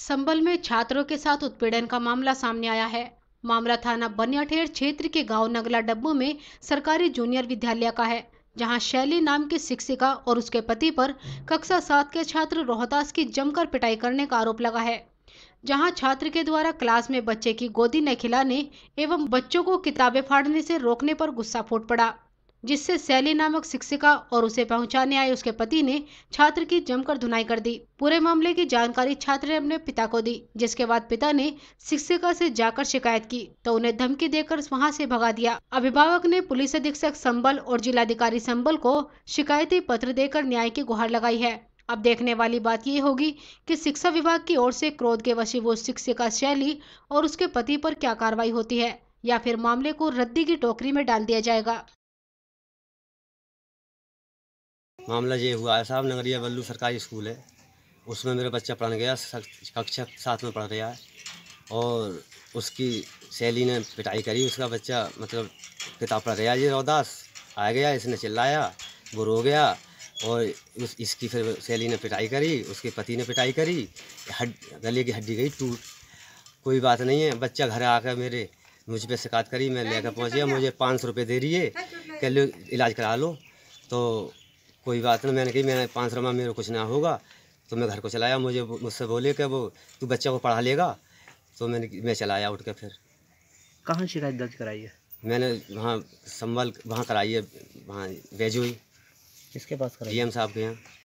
संबल में छात्रों के साथ उत्पीड़न का मामला सामने आया है मामला थाना बनियाठेर क्षेत्र के गांव नगला डब्बू में सरकारी जूनियर विद्यालय का है जहां शैली नाम की शिक्षिका और उसके पति पर कक्षा सात के छात्र रोहतास की जमकर पिटाई करने का आरोप लगा है जहां छात्र के द्वारा क्लास में बच्चे की गोदी न खिलाने एवं बच्चों को किताबें फाड़ने से रोकने पर गुस्सा फूट पड़ा जिससे सैली नामक शिक्षिका और उसे पहुंचाने आए उसके पति ने छात्र की जमकर धुनाई कर दी पूरे मामले की जानकारी छात्र ने अपने पिता को दी जिसके बाद पिता ने शिक्षिका से जाकर शिकायत की तो उन्हें धमकी देकर वहां से भगा दिया अभिभावक ने पुलिस अधीक्षक संबल और जिलाधिकारी संबल को शिकायती पत्र देकर न्याय की गुहार लगाई है अब देखने वाली बात ये होगी कि शिक्षा विभाग की ओर से क्रोध के वो शिक्षिका शैली और उसके पति पर क्या कार्रवाई होती है या फिर मामले को रद्दी की टोकरी में डाल दिया जाएगा मामला ये हुआ है साहब नगरिया बल्लू सरकारी स्कूल है उसमें मेरा बच्चा पढ़ गया कक्षा साथ में पढ़ रहा है और उसकी सैली ने पिटाई करी उसका बच्चा मतलब किताब पढ़ गया ये रोदास आ गया इसने चिल्लाया वो रो गया और उस इसकी फिर सैली ने पिटाई करी उसके पति ने पिटाई करी हड गले की हड्डी गई टूट कोई बात नहीं है बच्चा घर आकर मेरे मुझ पर शिकायत करी मैं लेकर पहुँच गया मुझे पाँच सौ रुपये दे रही है कह लो इलाज करा लो तो कोई बात नहीं मैंने कही मैंने पाँच सौ मेरे कुछ ना होगा तो मैं घर को चलाया मुझे मुझसे बोले कि वो तू बच्चे को पढ़ा लेगा तो मैंने मैं चलाया उठ के फिर कहाँ शिकायत दर्ज कराई है मैंने वहाँ संभल वहाँ कराई है वहाँ हुई किसके पास कराई डी साहब के यहाँ